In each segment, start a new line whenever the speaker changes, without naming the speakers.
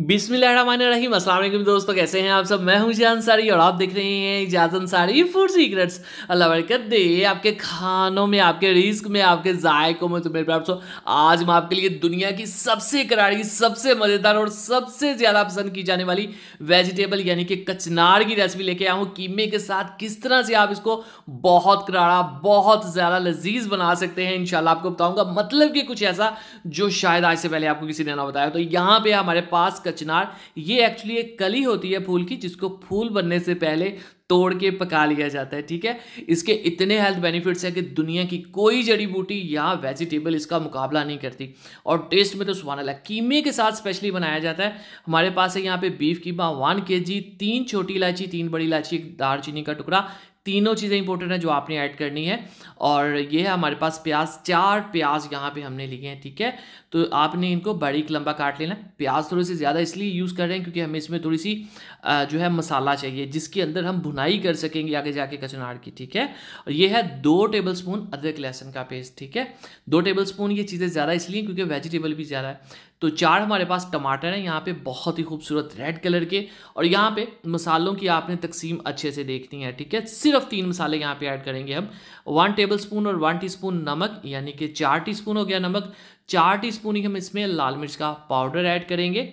बिस्मिल्लाहिर्रहमानिर्रहीम अस्सलाम वालेकुम दोस्तों कैसे हैं आप सब मैं हूं जान अंसारी और आप देख रहे हैं इजाज अंसारी फूड सीक्रेट्स अल्लाह बरकत दे आपके खानों में आपके रिस्क में आपके जायकों में तो मेरे प्यार सो आज मैं आपके लिए दुनिया की सबसे करारी सबसे मज़ेदार और सबसे ज़्यादा पसंद की जाने वाली वेजिटेबल यानी कि कचनार की रेसिपी लेके आया हूँ कीमे के साथ किस तरह से आप इसको बहुत करारा बहुत ज़्यादा लजीज बना सकते हैं इन आपको बताऊँगा मतलब कि कुछ ऐसा जो शायद आज से पहले आपको किसी ने ना बताया तो यहाँ पर हमारे पास का चिनार ये एक्चुअली एक कली होती है फूल की जिसको फूल बनने से पहले तोड़ के पका लिया जाता है ठीक है इसके इतने हेल्थ बेनिफिट्स हैं कि दुनिया की कोई जड़ी बूटी या वेजिटेबल इसका मुकाबला नहीं करती और टेस्ट में तो सुबह लगा कीमे के साथ स्पेशली बनाया जाता है हमारे पास है यहाँ पे बीफ कीमा वन के जी तीन छोटी इलायची तीन बड़ी इलायची एक दारचीनी का टुकड़ा तीनों चीज़ें इंपॉर्टेंट हैं जो आपने ऐड करनी है और ये है हमारे पास प्याज चार प्याज यहाँ पे हमने लिए हैं ठीक है तो आपने इनको बड़ी लंबा काट लेना प्याज थोड़ी सी ज़्यादा इसलिए यूज़ कर रहे हैं क्योंकि हमें इसमें थोड़ी सी जो है मसाला चाहिए जिसके अंदर हम भुनाई कर सकेंगे आगे जाके कचनार की ठीक है और ये है दो टेबल स्पून अदरक लहसुन का पेस्ट ठीक है दो टेबल स्पून ये चीज़ें ज़्यादा इसलिए क्योंकि वेजिटेबल भी ज़्यादा है तो चार हमारे पास टमाटर हैं यहाँ पे बहुत ही खूबसूरत रेड कलर के और यहाँ पे मसालों की आपने तकसीम अच्छे से देखनी है ठीक है सिर्फ तीन मसाले यहाँ पे ऐड करेंगे हम वन टेबल स्पून और वन टीस्पून नमक यानी कि चार टीस्पून हो गया नमक चार टीस्पून ही हम इसमें लाल मिर्च का पाउडर ऐड करेंगे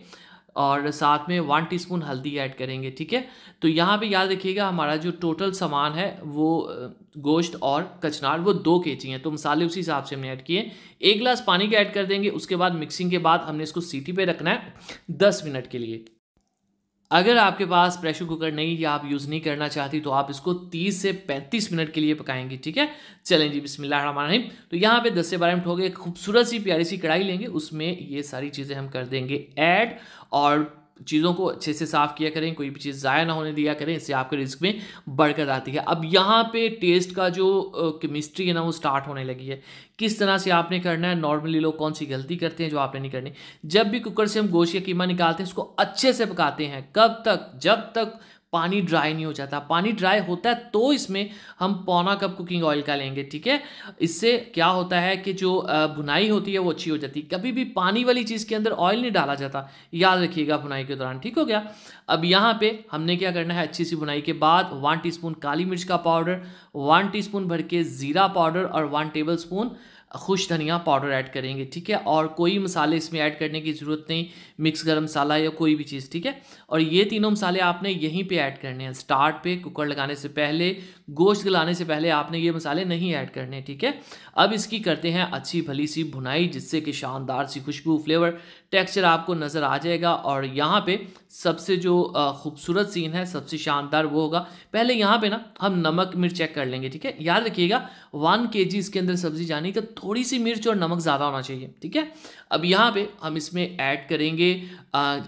और साथ में वन टीस्पून हल्दी ऐड करेंगे ठीक है तो यहाँ पे याद रखिएगा हमारा जो टोटल सामान है वो गोश्त और कचनार वो दो के जी हैं तो मसाले उसी हिसाब से हमने ऐड किए एक गिलास पानी का ऐड कर देंगे उसके बाद मिक्सिंग के बाद हमने इसको सीटी पे रखना है दस मिनट के लिए अगर आपके पास प्रेशर कुकर नहीं या आप यूज़ नहीं करना चाहती तो आप इसको 30 से 35 मिनट के लिए पकाएंगे ठीक है चलें जी बिस्मिल्लाहिर्रहमानिर्रहीम तो यहाँ पे 10 से 12 मिनट हो गए खूबसूरत सी प्यारी सी कढ़ाई लेंगे उसमें ये सारी चीज़ें हम कर देंगे ऐड और चीज़ों को अच्छे से साफ़ किया करें कोई भी चीज़ ज़ाया ना होने दिया करें इससे आपके रिस्क में बढ़कर आती है अब यहाँ पे टेस्ट का जो केमिस्ट्री है ना वो स्टार्ट होने लगी है किस तरह से आपने करना है नॉर्मली लोग कौन सी गलती करते हैं जो आपने नहीं करनी जब भी कुकर से हम गोश्त या कीमा निकालते हैं उसको अच्छे से पकाते हैं कब तक जब तक पानी ड्राई नहीं हो जाता पानी ड्राई होता है तो इसमें हम पौना कप कुकिंग ऑयल का लेंगे ठीक है इससे क्या होता है कि जो भुनाई होती है वो अच्छी हो जाती है कभी भी पानी वाली चीज़ के अंदर ऑयल नहीं डाला जाता याद रखिएगा भुनाई के दौरान ठीक हो गया अब यहाँ पे हमने क्या करना है अच्छी सी भुनाई के बाद वन टी काली मिर्च का पाउडर वन टी भर के ज़ीरा पाउडर और वन टेबल स्पून खुश धनिया पाउडर ऐड करेंगे ठीक है और कोई मसाले इसमें ऐड करने की ज़रूरत नहीं मिक्स गर्म मसाला या कोई भी चीज़ ठीक है और ये तीनों मसाले आपने यहीं पे ऐड करने हैं स्टार्ट पे कुकर लगाने से पहले गोश्त गलाने से पहले आपने ये मसाले नहीं ऐड करने ठीक है अब इसकी करते हैं अच्छी भली सी भुनाई जिससे कि शानदार सी खुशबू फ्लेवर टेक्स्चर आपको नज़र आ जाएगा और यहाँ पर सबसे जो खूबसूरत सीन है सबसे शानदार वो होगा पहले यहाँ पर ना हम नमक मिर्च चेक कर लेंगे ठीक है याद रखिएगा वन के जी इसके अंदर सब्जी जानी तो थोड़ी सी मिर्च और नमक ज़्यादा होना चाहिए ठीक है अब यहाँ पे हम इसमें ऐड करेंगे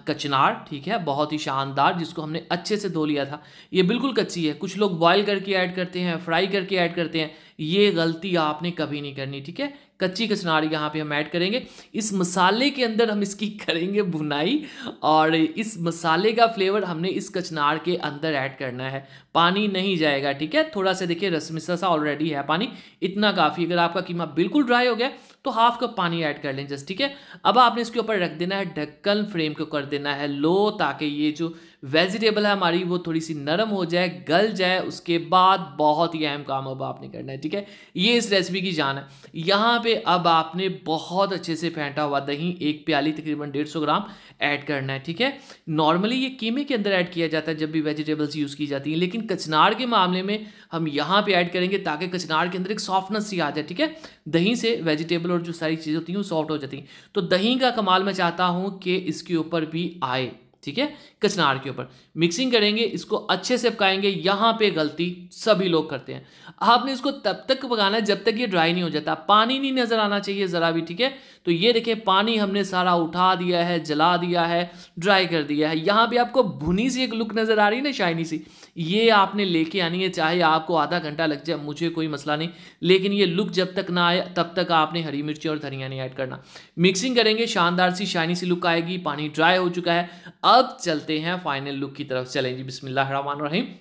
कचनार ठीक है बहुत ही शानदार जिसको हमने अच्छे से धो लिया था ये बिल्कुल कच्ची है कुछ लोग बॉयल करके ऐड करते हैं फ्राई करके ऐड करते हैं ये गलती आपने कभी नहीं करनी ठीक है कच्ची कचनार यहाँ पे हम ऐड करेंगे इस मसाले के अंदर हम इसकी करेंगे भुनाई और इस मसाले का फ्लेवर हमने इस कचनार के अंदर ऐड करना है पानी नहीं जाएगा ठीक है थोड़ा सा देखिए रसमिसा सा ऑलरेडी है पानी इतना काफ़ी अगर आपका कीमा बिल्कुल ड्राई हो गया तो हाफ कप पानी ऐड कर लें जस्ट ठीक है अब आपने इसके ऊपर रख देना है ढक्कन फ्रेम को कर देना है लो ताकि ये जो वेजिटेबल है हमारी वो थोड़ी सी नरम हो जाए गल जाए उसके बाद बहुत ही अहम काम अब आपने करना है ठीक है ये इस रेसिपी की जान है यहाँ पे अब आपने बहुत अच्छे से फेंटा हुआ दही एक प्याली तकरीबन डेढ़ सौ ग्राम ऐड करना है ठीक है नॉर्मली ये कीमे के अंदर ऐड किया जाता है जब भी वेजिटेबल्स यूज़ की जाती हैं लेकिन कचनार के मामले में हम यहाँ पर ऐड करेंगे ताकि कचनार के अंदर एक सॉफ्टनेस सी आ जाए ठीक है दही से वेजिटेबल और जो सारी चीज़ें होती हैं वो सॉफ्ट हो जाती हैं तो दही का कमाल मैं चाहता हूँ कि इसके ऊपर भी आए ठीक है कचनार के ऊपर मिक्सिंग करेंगे इसको अच्छे से पकाएंगे यहाँ पे गलती सभी लोग करते हैं आपने इसको तब तक पकाना है जब तक ये ड्राई नहीं हो जाता पानी नहीं नज़र आना चाहिए ज़रा भी ठीक है तो ये देखें पानी हमने सारा उठा दिया है जला दिया है ड्राई कर दिया है यहाँ पे आपको भुनी सी एक लुक नज़र आ रही है ना शाइनी सी ये आपने लेके आनी है चाहे आपको आधा घंटा लग जाए मुझे कोई मसला नहीं लेकिन ये लुक जब तक ना आए तब तक आपने हरी मिर्ची और धनिया नहीं ऐड करना मिक्सिंग करेंगे शानदार सी शाइनी सी लुक आएगी पानी ड्राई हो चुका है अब चलते हैं फाइनल लुक की तरफ चलें जी बिसमीम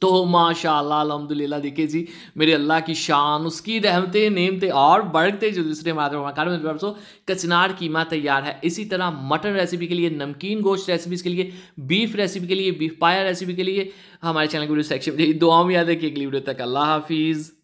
तो माशाल्लाह अलहमदिल्ला देखिए जी मेरे अल्लाह की शान उसकी रहमते नेमते और बढ़ते जो दूसरे मार्गों कचनार कीमा तैयार है इसी तरह मटन रेसिपी के लिए नमकीन गोश्त रेसिपीज़ के लिए बीफ रेसिपी के लिए बीफ पाया रेसिपी के लिए हमारे चैनल के वीडियो सेक्शन में दुआ में याद रखिए अगली वीडियो तक अल्लाह हाफिज़